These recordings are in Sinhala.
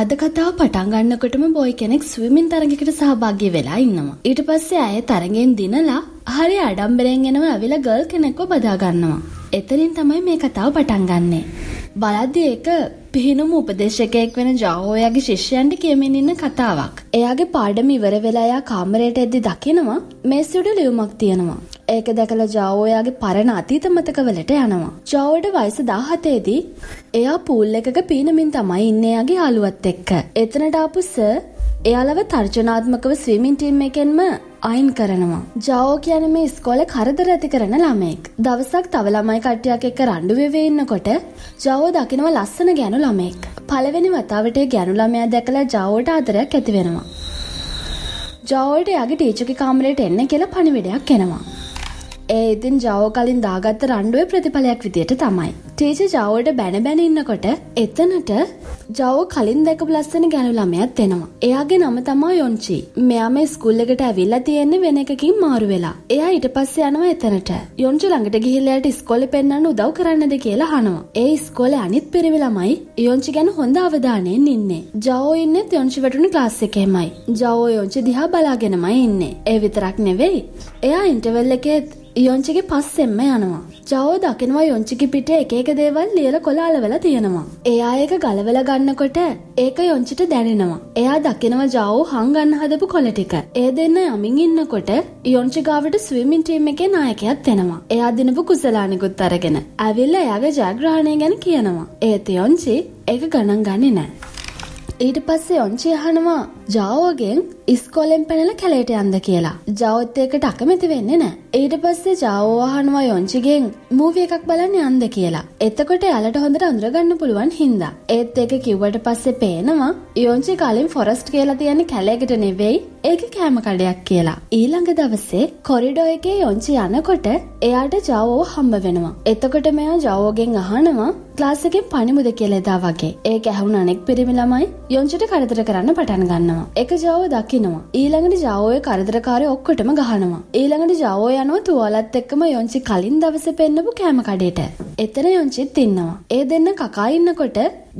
අද කතාව පටන් ගන්නකොටම බොයි කෙනෙක් ස්විමින් තරඟකට සහභාගී වෙලා ඉන්නවා. ඊට පස්සේ අය තරගෙන් දිනලා හරි අඩම්බරෙන් එනව ඇවිලා ගර්ල් කෙනෙක්ව බදා ගන්නවා. එතනින් තමයි මේ කතාව පටන් ගන්නෙ. බලද්දි ඒක පිහිනුම උපදේශකයෙක් වෙන ජාහෝයාගේ ශිෂ්‍යයන්ට කියමින් ඉන්න කතාවක්. එයාගේ පාඩම ඉවර වෙලා එයා කාමරයට එද්දි දකිනවා මේසුඩ ලියුමක් තියෙනවා. ඒක දැකළ ජවෝයාගේ පරණ අතීත මතකවලට යනවා. ජෝඩ වයිස දාහතේදී එයා පූල් එකක පීනමින් තමයි ඉන්න එයාගේ යාළුවත් එක්ක. එතනට ආපු ස එයාලව තර්ජනාත්මකව ස්විමින් ටීම් එකෙන්ම අයින් කරනවා. ජවෝ කියන මේ ස්කොල කරදර ඇති කරන ළමෙක්. දවසක් තව ළමයි කට්ටියක් එක්ක රණ්ඩු වෙවේ ඉන්නකොට ජවෝ දකිනව ලස්සන ගෑනු ළමෙක්. පළවෙනි වතාවට ගෑනු ළමයා දැකලා ජවෝට ආදරයක් ඇති වෙනවා. ජවෝට එයාගේ ටීචර්ගේ කාමරයට එන්න කියලා පණිවිඩයක් එනවා. ඒ ඉතින් ජව කලින් දාගත්ත රණ්ඩුවේ ප්‍රතිඵලයක් විදියට තමයි. ටීච ජවට බැනබැන ඉන්නකොට එතනට ජව කලින් දැකපු ලස්සන ගැනු ළමයත් එනවා. එයාගේ නම තමා යොංචි. මෙයා මේ ස්කුල් එකට ඇවිල්ලා තියෙන්නේ වෙන එකකින් මාරු වෙලා. එයා ඊට පස්සේ යනවා එතනට. යොංචි ළඟට ගිහිල්ලා යට ඉස්කෝලේ පෙන්වන්න උදව් කරන්නද කියලා අහනවා. ඒ ඉස්කෝලේ අනිත් පිරිමි ළමයි යොංචි ගැන හොඳ අවධානයෙන් ඉන්නේ. ජව ඉන්නෙත් යොංචි වැටුණු ක්ලාස් එකේමයි. ජව යොංචි දිහා බලාගෙනමයි ඉන්නේ. ඒ විතරක් නෙවෙයි. එයා ඉන්ටර්වල් එකේත් යොංචිගේ පස්සෙන්ම යනවා. ජවෝ දකිනවා යොංචිකි පිට එක එක දේවල් ලියල කොලාල වෙලා තියෙනවා. එයා ඒක ගලවල ගන්නකොට ඒක යොංචිට දැනෙනවා. එයා දකිනවා ජවෝ හංගන්න හදපු කොල ටික. ඒ දෙන්න යමින් ඉන්නකොට යොංචි ගාවට ස්විමින් ටීම් එකේ නායකයත් එනවා. එයා දිනපු කුසලානිකුත් අරගෙන. ඇවිල්ලා එයාගේ ජයග්‍රහණය ගැන කියනවා. ඒත් යොංචි ඒක ගණන් ගන්නේ නැහැ. ඊට පස්සේ යොංචි අහනවා ජාවෝගෙන් ඉස්කොලෙන් පැනල කැලේට යන්ද කියලා. ජවත්තයකට අකමැති වෙන්න නෑ. ඊට පස්සේ ජාවෝහනවා යොංචිගෙන් මූවිය එකක් බලන්න යන්ද කියලා. එතකොට යාලට හොඳට අඳුරගන්න පුළුවන් හින්දා. ඒත් ඒක කිව්වට පස්සේ පේනවා යොංචි කලින් ෆොරස්ට් කියලා තියන්නේ කැලේකට නෙවෙයි ඒක කෑම කඩයක් කියලා. ඊළඟ දවසේ කොරිඩෝ එකේ යොංචි යනකොට එයාට ජාවෝ හම්බ වෙනවා. එතකොට මෙයා ජාවෝගෙන් අහනවා ක්ලාස් එකෙන් පණිමුද කියලා එදා වගේ. ඒක ඇහුණ අනෙක් පිරිමි ළමයි යොංචිට කරදර කරන්න පටන් ගන්නවා. ගහනවා. එක ජාව දකිනවා. ඊළඟට ජාවෝය කරදරකාරය ඔක්කොටම ගහනවා. ඊළඟට ජාවෝ යනවා තුවාලත් එක්කම යොන්චි කලින් දවසේ පෙන්නපු කෑම කඩේට. එතන යොංචිත් ඉන්නවා. ඒ දෙන්න කකා ඉන්නකොට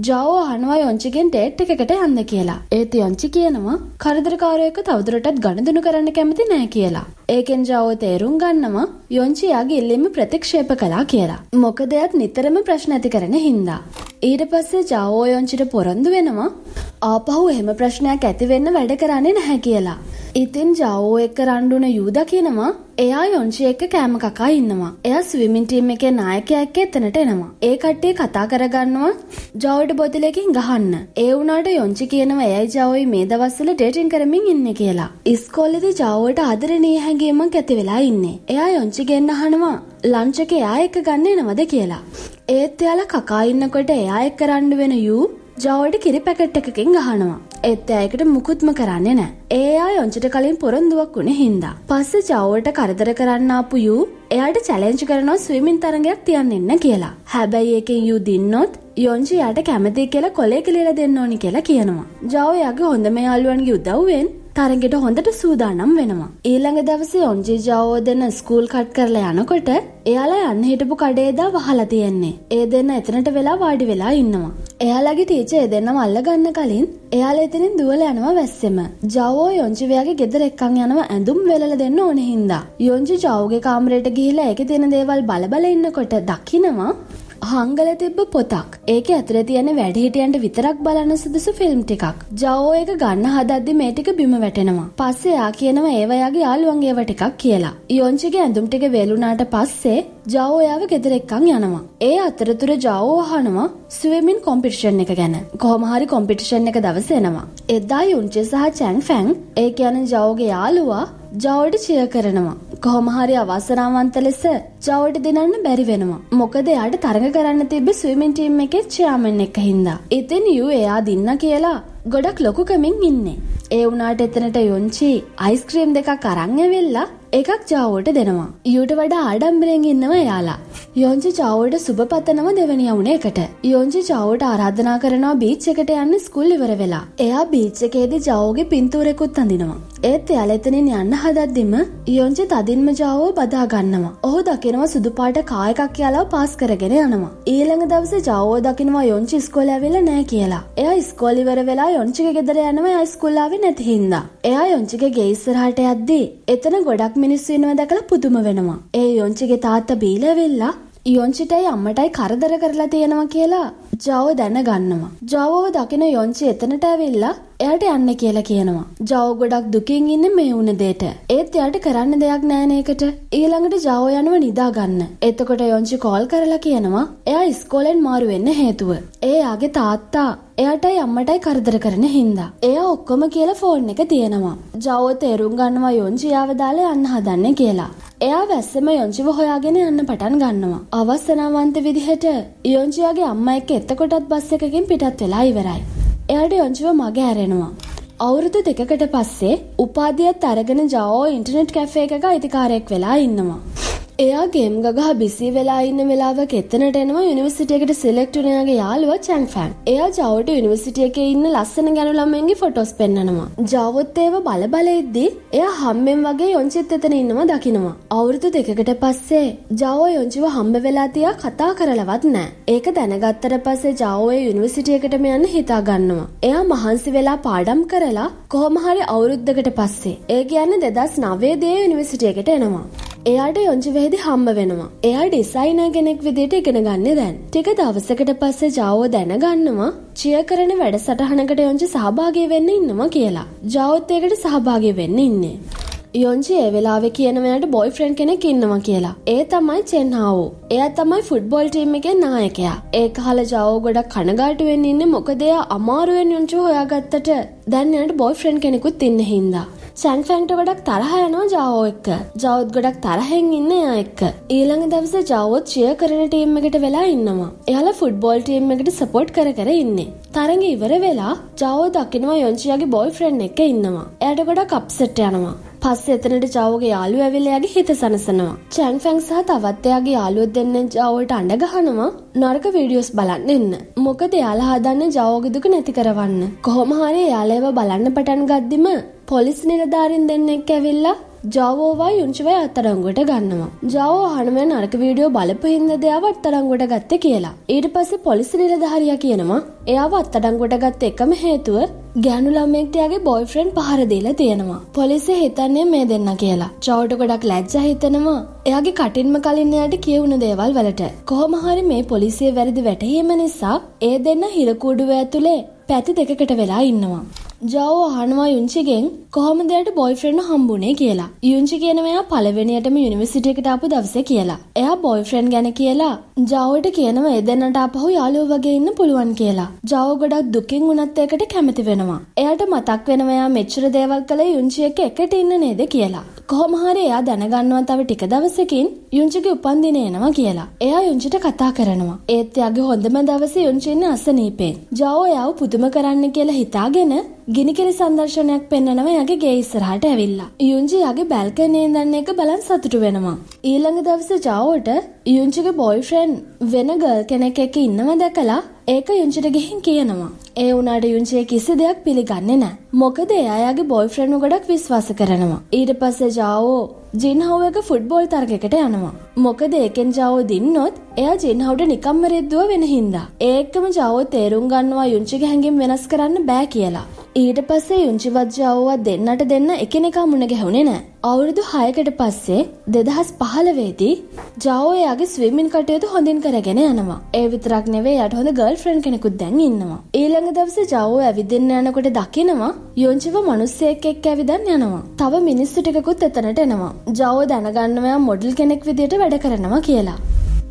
ජාවෝ අහනවා යොංචිගෙන් ඩේට් එකකට යන්න කියලා. ඒත් යොංචි කියනවා කරදරකාරයෙක්ව තවදුරටත් ගනුදෙනු කරන්න කැමති නෑ කියලා. ඒකෙන් ජාවෝ තේරුම් ගන්නවා යොංචි යාගේ ඉල්ලීම ප්‍රතික්ෂේප කළා කියලා. මොකද එයත් නිතරම ප්‍රශ්න ඇති කරන හින්දා. ඊට පස්සේ ජාවෝ යොංචිට පොරොන්දු වෙනවා ආපහු එහෙම ප්‍රශ්නයක් ඇති වෙන්න වැඩ කරන්නේ නැහැ කියලා. ඉතින් ජාවෝ එක්ක රණ්ඩුන යූදා කියනවා එයා යොන්ජි එක්ක කෑම කකා ඉන්නවා. එයා ස්විමින් ටීම් එකේ නායකයා එක්ක එතනට එනවා. ඒ කට්ටිය කතා කරගන්නවා ජවුඩ් බොතලකින් ගහන්න. ඒ වුණාට යොන්ජි කියනවා එයයි ජවයි මේ දවස්වල ඩේටින් කරමින් ඉන්නේ කියලා. ඉස්කෝලේදී ජවුවට ආදරණීය හැඟීමක් ඇති වෙලා ඉන්නේ. එයා යොන්ජි ගෙන්න අහනවා ලන්ච් එක එයා එක්ක ගන්න එනවද කියලා. ඒත් එයාලා කකා ඉන්නකොට එයා එක්ක රණ්ඩු වෙන යූ ජවුවට කිරි පැකට් එකකින් ගහනවා. එත් ඇයකට මුකුත්ම කරන්නේ නෑ. ඒ අය ඔංචට කලින් පොරොන්දුවක් වුණේ හින්දා. පස්ස ජව්වට කරදර කරන්න ආපු යූ එයාට චැලෙන්ජ් කරනවා ස්විමින් තරගයක් තියන්න එන්න කියලා. හැබැයි ඒකෙන් යූ දින්නොත් යොංචි යට කැමති කියලා කොලේ කියලා දෙන්න ඕනි කියලා කියනවා. ජව එයාගේ හොඳම යාළුවන්ගේ උදව්වෙන් තරගෙට හොඳට සූදානම් වෙනවා. ඊළඟ දවසේ ඔන්ජි ජාවෝ දෙන ස්කූල් කට් කරලා යනකොට එයාලා යන්න හිටපු කඩේදා වහලා තියෙන්නේ. ඒ දෙන්න එතනට වෙලා වාඩි වෙලා ඉන්නවා. එයාලගේ ටීචර් ඒ දෙන්නම අල්ලගන්න කලින් එයාලා එතනින් දුවල යනවා වැස්සෙම. ජාවෝ යොන්ජිවයාගේ ගෙදර එක්කන් යනවා ඇඳුම් වෙලලා දෙන්න ඕනේ හින්දා. යොන්ජි ජාවෝගේ කාමරයට ගිහිලා ඒකේ තියෙන දේවල් බලබල ඉන්නකොට දකිනවා හංගල තිබ්බ පොතක් ඒක ඇතර තියෙන වැඩහිටියන්ට විතරක් බලන්න සුදුසු ෆිල්ම් ටිකක් ජවෝ එක ගන්න හදද්දි මේ ටික බිම වැටෙනවා පස්සේ යා කියනවා ඒවයාගේ යාළුවන්ගේ ඒව ටිකක් කියලා යොන්චිගේ ඇඳුම් ටික වේලුනාට පස්සේ ජවෝ යාව ගෙදර එක්කන් යනවා ඒ අතරතුර ජවෝ අහනවා ස්විමින් කොම්පිටිෂන් එක ගැන කොහොම හරි කොම්පිටිෂන් එක දවසේ එනවා එදා යොන්චි සහ චැන් ෆැන් ඒ කියන්නේ ජවෝගේ යාළුවා ජවෝට චියර් කරනවා කොහොමහරි අවසරාවන්ත ලෙස ජවට දෙනන්න බැරි වෙනවා. මොකද එයාට තරඟ කරන්න තිබ්බ ස්විමින් ටීම් එකේ චයාමෙන් එක හින්දා. ඉතින් යූ එයා දින්න කියලා ගොඩක් ලොකු කමින් ඉන්නේ. ඒ වුණාට එතනට යොන්චි අයිස්ක්‍රීම් දෙකක් අරන් ඇවිල්ලා එකක් චාවෝට දෙනවා. ඊට වඩා ආඩම්බරෙන් ඉන්නව එයාලා. යෝංචි චාවෝට සුබ පතනව දෙවනි යවුන එකට. යෝංචි චාවෝට ආරාධනා කරනවා බීච් එකට යන්න ස්කුල් ඉවර වෙලා. එයා බීච් එකේදී ජාවෝගේ පින්තූරෙකුත් අඳිනවා. ඒත් එයාල එතනින් යන්න හදද්දිම යෝංචි තදින්ම ජාවෝ බදා ගන්නවා. ඔහු දකිනවා සුදු පාට කායකක් කියලා පාස් කරගෙන යනවා. ඊළඟ දවසේ ජාවෝ දකිනවා යෝංචි ඉස්කෝලේ ඇවිල්ලා නැහැ කියලා. එයා ඉස්කෝලේ ඉවර වෙලා යෝංචිගේ ගෙදර යනවා එයා ඉස්කෝලාවේ නැති හින්දා. එයා යෝංචිගේ ගේ ඉස්සරහට යද්දී එතන ගොඩක් මිනිස්සු ඉන්නවා දැකලා පුදුම වෙනවා. ඒ යොන්චිගේ තාත්තා බීලා වෙලා යොන්චිටයි අම්මටයි කරදර කරලා තියෙනවා කියලා ජව දැනගන්නවා. ජවව දකින යොන්චි එතනට ඇවිල්ලා එයාට යන්න කියලා කියනවා. ජව ගොඩක් දුකින් ඉන්නේ මේ වුණ දෙයට. ඒත් එයාට කරන්න දෙයක් නැහැ නේකට. ඊළඟට ජව යනව නිදා ගන්න. එතකොට යොන්චි කෝල් කරලා කියනවා එයා ඉස්කෝලෙන් මාරු වෙන්න හේතුව. ඒ යාගේ තාත්තා එයටයි අම්මටයි කරදර කරන හින්දා. එය ඔක්කොම කියලා ෆෝන් එක තියෙනවා. ජවෝ තේරුම් ගන්නවා යොංචි යාව දාලා යන්න හදන්නේ කියලා. එයා වැස්සෙම යොංචිව හොයාගෙන යන්න පටන් ගන්නවා. අවසනාවන්ත විදිහට යොංචියාගේ අම්මා එක්ක එතකොටත් බස් එකකින් පිටත් වෙලා ඉවරයි. එයාට යොංචිව මග ඇරෙනවා. අවුරුදු දෙකකට පස්සේ උපාධියත් අරගෙන ජවෝ ඉන්ටර්නෙට් කැෆේ එකක අයිතිකාරයෙක් වෙලා ඉන්නවා. එයා ගේම් ගහ බිසි වෙලා ඉන්න වෙලාවක එතනට එනවා යුනිවර්සිටියකට සෙලෙක්ටුනයාගේ යාළුව චැන් ෆෑන් එයා ජවට යුනිවර්සිටියක ඉන්න ලස්සන ගැනු ළමෙන්ගේ ෆොටොස් පෙන්න්නනවා ජවත් ඒව බලබලෙද්දී එයා හම්මෙන් වගේ යොංචිත් එතන ඉන්නවා දකිනවා අවුරුදු දෙකකට පස්සේ ජාව යොංචිව හම්බ වෙලා තියා කතා කරලවත් නෑ ඒක දැනගත්තට පස්සේ ජාවය යුනිවර්සිටියකටම යන්න හිතා ගන්නවා එයා මහන්සි වෙලා පාඩම් කරලා කොහොමහරි අවුරුද්ධකට පස්සේ ඒ කියන්න දෙදස් නවේදේ යුනිවර්සිටියකට එනවා එයාට යොංචි වෙහෙදි හම්බ වෙනවා. එයා ඩිසයිනර් කෙනෙක් විදිහට ඉගෙන ගන්න දැන්. ටික දවසකට පස්සේ ජාව දැනගන්නවා චිය කරන වැඩසටහනකට යොංචි සහභාගී වෙන්න ඉන්නවා කියලා. ජාවත් ඒකට සහභාගී වෙන්න ඉන්නේ. යොංචි ඒ වෙලාවෙ කියනවලට බොයි ෆ්‍රෙන්් කෙනෙක් ඉන්නවා කියලා. ඒ තමයි චෙන්හාවෝ. එය තමයි ෆුඩ්බොල් ටීම් එකේ නායකයා. ඒ කාල ජාවෝ ගොඩක් කනගාටුවෙන් ඉන්නේ මොකද එයා අමාරුවෙන් යොංචි හොයාගත්තට දැන් එයාට බොයි ෆ්‍රෙන්ඩ් කෙනෙකුත් ඉන්න හින්දා. සැන් ෆැන්ට ගොඩක් තරහයනවා ජවෝ එක්ක ජෞද් ගොඩක් තරහෙන් ඉන්න එයා එක්ක ඊළඟ දවස ජවෝත් චිය කරන ටීම් එකට වෙලා ඉන්නවා එයාලා ෆුඩ්බෝල් ටීම් එකට සපෝට් කර කර ඉන්නේ තරඟ ඉවර වෙලා ජවෝ දකිනවා යොංචියගේ බොයි ෆ්‍රෙන්් එක ඉන්නවා. එයට ගොඩ කප්සට යනවා. පස්ස එතනට ජවගේ යාලු ඇවිලයාගේ හිත සනසනවා. චැන් ෆැන් සහ තවත්තයාගේ යාලුවත් දෙන්න ජවට අඩගහනවා නොරක වීඩියෝස් බලන්න එන්න. මොකද යාලා හදන්න ජවෝගදුක නැති කරවන්න. කොහොමහරේ යාලේව බලන්න පටන් ගද්දිම පොලිස් නිලධාරින් දෙන්නෙක් ඇවිල්ලා ජවෝවා යුංචිවය අත්තරංගුවට ගන්නවා. ජවෝ හනුවය නරක වීඩියෝ බලපු හින්ද දෙයාව අත්තරංගුවට ගත්ත කියලා. ඊට පස්සේ පොලිසි නිලධාරිය කියනවා එයාව අත්තඩංගුවට ගත්ත එකම හේතුව ගෑනු ළමෙක්ටයාගේ බොයිෆ්‍රෙන්් පහරදීලා තියෙනවා. පොලිසිය හිතන්නේ මේ දෙන්න කියලා. චවට ගොඩක් ලැජ්ජ හිතනවා. එයාගේ කටින්ම කලින් එයට කියවුණ දේවල් වලට. කොහොමහරි මේ පොලිසිය වැරදි වැටහීම නිසා ඒ දෙන්න හිරකූඩුව ඇතුළේ පැති දෙකකට වෙලා ඉන්නවා. ජව් අහනවා යුංචිගෙන් කොහොමද එයාට බොයිෆ්‍රෙන්ඩ් හම්බුනේ කියලා. යුංචි කියනවා එයා පළවෙනියටම යුනිවර්සිටි එකට ආපු දවසේ කියලා. එයා බොයිෆ්‍රෙන්ඩ් ගැන කියලා ජව්ට කියනවා ඒ දෙන්නට ආපහු යාළුවෝ වගේ ඉන්න පුළුවන් කියලා. ජව් ගොඩක් දුකින් වුණත් ඒකට කැමති වෙනවා. එයාට මතක් වෙනවා එයා මෙච්චර දේවල් කළේ යුංචි එක්ක එකට ඉන්න නේද කියලා. කොහොම හරි එයා දැනගන්නවා තව ටික දවසකින් යුංචිගේ උපන්දින එනවා කියලා. එයා යුංචිට කතා කරනවා. ඒත් එයාගේ හොඳම දවසේ යුංචි ඉන්නේ අසනීපෙන්. ජව් එයාව පුදුම කරන්න කියලා හිතාගෙන ගිනිකිරි සංදර්ශනයක් පෙන්නනව යගේ ගේ ඉස්සරහට ඇවිල්ලා. යුන්ජි යගේ බැල්කනේ ඉඳන් එක බලන් සතුටු වෙනවා. ඊළඟ දවසේ ජාවට යුන්ජිගේ බොයිෆ්‍රෙන්ඩ් වෙන ගර්ල් කෙනෙක් එක්ක ඉන්නව දැකලා ඒක යුන්ජිට ගිහින් කියනවා. ඒ වුණාට යුන්ජි කිසි දෙයක් පිළිගන්නේ නැහැ. මොකද එයා යාගේ බොයිෆ්‍රෙන්ඩ් ගොඩක් විශ්වාස කරනවා. ඊට පස්සේ ජාවෝ ජින්හව් එක ෆුට්බෝල් තර්කයකට යනවා. මොකද ඒකෙන් ජාවෝ දින්නොත් එයා ජින්හව්ට නිකම්ම රෙද්දුව වෙන හින්දා. ඒකම ජාවෝ තේරුම් ගන්නවා යුන්ජිගේ හැඟීම් වෙනස් කරන්න බෑ කියලා. ඊට පස්සේ යුංචි වද්‍යාවවා දෙන්නට දෙන්න එකනෙකා මුණ ගැහුණේ නෑ. අවුරුදු හයකට පස්සේ දෙදහස් පහලවේදී ජාවෝයාගේ ස්විමින් කටයුතු හොඳින් කරගෙන යනවා. ඒ විතරක් නෙවේ යට හොඳ ගල් ෆ්‍රන්් කෙනෙකුත් දැන් ඉන්නවා. ඊළඟ දවසේ ජාවෝ ඇවිදින්න යනකොට දකිනවා යොංචිව මනුස්සයෙක් එක් ඇවිදන් යනවා. තව මිනිස්සු ටිකකුත් එතනට එනවා. ජාවෝ දැනගන්නවයා මොඩල් කෙනෙක් විදියට වැඩ කරනවා කියලා.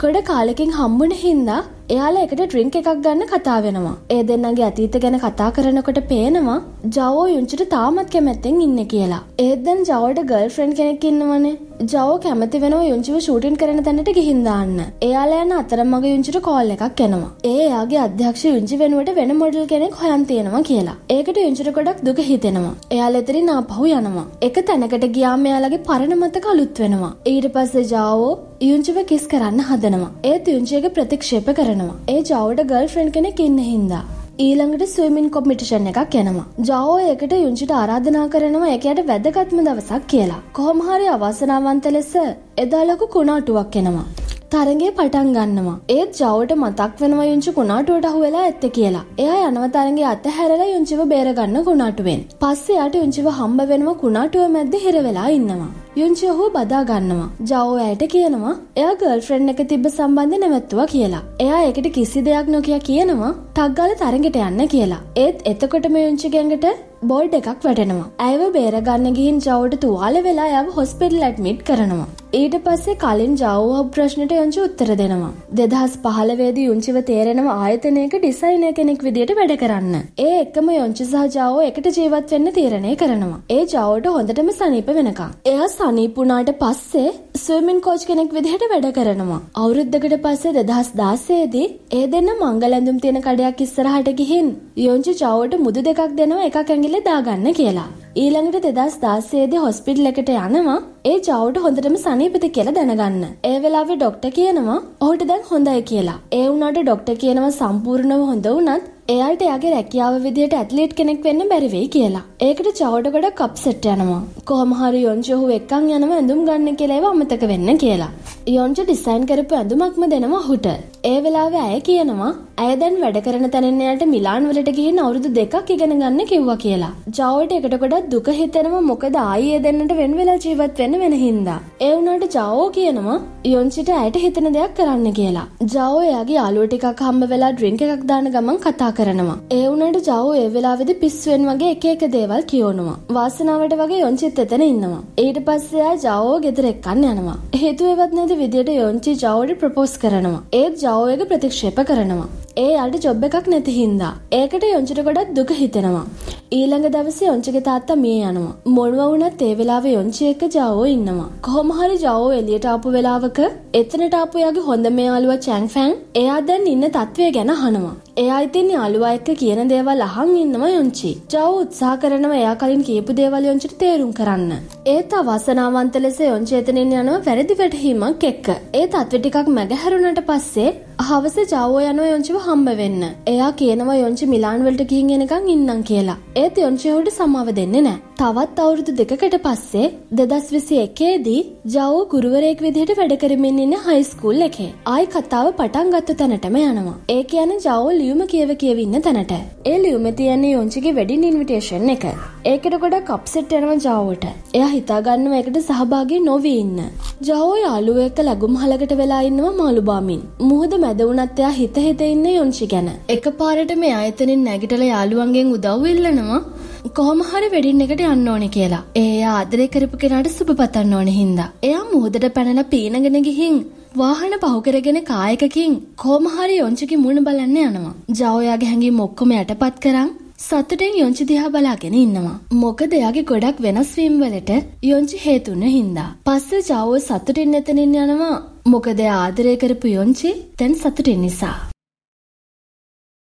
කොඩ කාලෙකින් හම්බුණ හින්දා එයාලා එකට ඩ්‍රින්ක් එකක් ගන්න කතා වෙනවා. ඒ දෙන්නගේ අතීත ගැන කතා කරනකොට පේනවා ජවෝ යුංචිට තාමත් කැමැත්තෙන් ඉන්න කියලා. ඒත් දැන් ජවට ගර්ල් ෆ්‍රෙන්ඩ් කෙනෙක් ඉන්නවනේ. ජවෝ කැමති වෙනවා යුංචිව ෂූටින් කරන තැනට ගිහින් දාන්න. එයාලා යන අතරමඟ යුංචිට කෝල් එකක් එනවා. ඒ එයාගේ අධ්‍යක්ෂ යුංචි වෙනුවට වෙන මොඩල් කෙනෙක් හොයන් තියෙනවා කියලා. ඒකට යුංචිට ගොඩක් දුක හිතෙනවා. එයාලා එතරින් ආපහු යනවා. එක තැනකට ගියාම එයාලගේ පරණ මතක අලුත් වෙනවා. ඊට පස්සේ ජවෝ යුංචිව කිස් කරන්න හදනවා. ඒත් යුංචියගේ ප්‍රතික්ෂේප කරනවා. යනවා ඒ ජවට ගල් ෆ්‍රෙන්් කෙනෙක් ඉන්න හින්දා. ඊළඟට ස්වමින් කොප්මිටිෂන් එකක් යනවා. ජවෝ එකට යුංචිට ආරාධනා කරනවා එකයට වැදගත්ම දවසක් කියලා. කොහොමහරි අවසනාවන්ත ලෙස එදාලකු කුණාටුවක් එනවා. තරගේ පටන් ගන්නවා. ඒත් ජවට මතක් වෙනවා යුංචි කුණාටුවට අහු වෙලා ඇත්ත කියලා. එයා යනව තරගේ අත හැරලා යුංචිව බේරගන්න කුණාටුවෙන්. පස්සේ යට යුංචිව හම්බ වෙනවා කුණාටුව මැද්ද හිරවෙලා ඉන්නවා. යුංචි ඔහු බදා ගන්නවා. ජවෝ ඇයට කියනවා එයා ගර්ල් ෆ්‍රෙන්ඩ් එක තිබ්බ සම්බන්ධ නැවැත්තුවා කියලා. එයා ඒකට කිසි දෙයක් නොකිය කියනවා ටක්ගාල තරගෙට යන්න කියලා. ඒත් එතකොටම යුංචි ගැඟට බෝඩ් එකක් වැටෙනවා. ඇයව බේරගන්න ගිහින් ජවට තුවාල වෙලා යව හොස්පිටල් ඇඩ්මිට් කරනවා. ඊට පස්සේ කලින් ජව්වාබ් ප්‍රශ්නට යංචි උත්තර දෙනවා. දෙදහස් පහලවේදී යුංචිව තේරෙනව ආයතනයක ඩිසයිනය කෙනෙක් විදියට වැඩ කරන්න. ඒ එක්කම යොංචි සහ ජාවෝ එකට ජීවත් වෙන්න තීරණය කරනවා. ඒ ජවට හොඳටම සනීප වෙනකම්. එයා සනීපුනාට පස්සේ ස්වමින් කෝච් කෙනෙක් විදිහට වැඩ කරනවා. අවුරුද්ධකට පස්සේ දෙදහස් දාසේදී ඒ දෙන්න මංගලැඳුම් තියෙන කඩයක් ඉස්සරහට ගිහින් යොංචි ජවට මුදු දෙකක් දෙනවා එකක් ඇඟිල්ල දාගන්න කියලා. ඊළඟට දෙදස් දාසේදී හොස්පිටල් එකට යනවා ඒ ජවුට හොඳටම සනීපිත කියලා දැනගන්න. ඒ වෙලාවේ ඩොක්ට කියනවා ඔහුට දැන් හොඳයි කියලා. ඒ වුණාට ඩොක්ට කියනවා සම්පූර්ණව හොඳ වුණත් එයාට එයාගේ රැකියාව විදිහට ඇත්ලීට් කෙනෙක් වෙන්න බැරි වෙයි කියලා. ඒකට චවුඩ ගොඩක් කප්සෙට් යනවා. කොහොම හරි යොන්ජි ඔහු එක්කන් යනව ඇඳුම් ගන්න කියලා ඒව අමතක වෙන්න කියලා. යොන්ජි ඩිසයින් කරපු ඇඳුමක්ම දෙනවා ඔහුට. ඒ වෙලාවේ ඇය කියනවා ඇය දැන් වැඩ කරන තැනින් එයාට මිලාන් වලට ගිහින් අවුරුදු දෙකක් ඉගෙන ගන්න කිව්වා කියලා. ජවුඩ් එකට ගොඩක් දුක හිතෙනවා මොකද ආයේ දෙන්නට වෙන වෙලා ජීවත් වෙන්න ගැන වෙන හින්දා. ඒ වුණාට ජවෝ කියනවා යොන්චිට ඇයට හිතන දෙයක් කරන්න කියලා. ජවෝ එයාගේ යාළුව ටිකක් හම්බ වෙලා ඩ්‍රින්ක් එකක් දාන ගමන් කතා කරනවා. ඒ වුණාට ජවෝ ඒ වෙලාවේදී පිස්සුවෙන් වගේ එක එක දේවල් කියවනවා. වාසනාවට වගේ යොන්චිත් එතන ඉන්නවා. ඊට පස්සේ එයා ජවෝ ගෙදර එක්කන් යනවා. හේතුවවත් නැති විදියට යොන්චි ජවෝට ප්‍රොපෝස් කරනවා. ඒත් ජවෝ එක ප්‍රතික්ෂේප කරනවා. ඒ අයට ජොබ් එකක් නැතිහින්දා. ඒකට යොංචිට ගොඩත් දුක හිතෙනවා. ඊළඟ දවසේ යොංචිගේ තාත්තා මිය යනවා. මොනව වුණත් ඒ වෙලාවේ යොංචි එක්ක ජාවෝ ඉන්නවා. කොහොම හරි ජාවෝ එළියට ආපු වෙලාවක එතනට ආපු යාගේ හොඳ මෙයාලුව චැන් ෆෑන් එයා දැන් ඉන්න තත්ත්වය ගැන අහනවා. එයා ඉතින් යාළුවා එක්ක කියන දේවල් අහන් ඉන්නම යොංචි. ජව් උත්සාහ කරනව එයා කලින් කියපු දේවල් යොංචිට තේරුම් කරන්න. ඒත් අවසනාවන්ත ලෙස යොංචි එතනින් යනවා වැරදි වැටහීමක් එක්ක. ඒ තත්ත්ව ටිකක් මැගහැරුණට පස්සේ හවස ජාවෝ යනව යොංචිව හම්බ වෙන්න. එයා කියනවා යොංචි මිලාන් වලට ගිහින් එනකන් ඉන්නම් කියලා. ඒත් යොංචිවට සමාව දෙන්නේ නැහැ. තවත් අවුරුදු දෙකකට පස්සේ 2021 දී ජාවෝ ගුරුවරයෙක් විදිහට වැඩ කරමින් ඉන්න හයි ස්කූල් එකේ. ආයි කතාව පටන් ගත්ත තැනටම යනවා. ඒ කියන්නේ ජාවෝ ලියුම කියව කියවන්න තැනට. ඒ ලියුම තියන්නේ යොංචිගේ වැඩින් ඉන්විටේෂන් එක. ඒකට ගොඩ කප්සෙට් එනව ජාවට. එය හිතාගන්නව එකට සහභාගේ නොවී ඉන්න. ජහෝ යාලුව එක්ක ලැගුම් හලකට වෙලා ඉන්නවා මාළුබාමින්. මුහුද මැදවුනත් එයා හිත හිත ඉන්න යොංචි ගැන. එක පාරට මේ අයතනින් නැගිටල යාළුවන්ගෙන් උදව් ඉල්ලනවා. කොහොම හරි වෙඩින් එකට යන්න ඕන කියලා. ඒ ආදරය කරපු කෙනාට සුබ පතන්න ඕන හින්දා. එයා මුහුදට පැනලා පීනගෙන ගිහින් වාහන පහුකරගෙන කායකකින් කෝමහරි යොංචිකි මුණ බලන්න යනවා. ජවයාගේ හැඟීම් ඔක්කොම යටපත් කරන් සතුටෙන් යොංචි දිහා බලාගෙන ඉන්නවා. මොකද එයාගේ ගොඩක් වෙනස් වීම් වලට යොංචි හේතුන හින්දා. පස්සේ ජවෝ සතුටින් එතනින් යනවා. මොකද ආදරය කරපු යොංචි දැන් සතුටින් නිසා.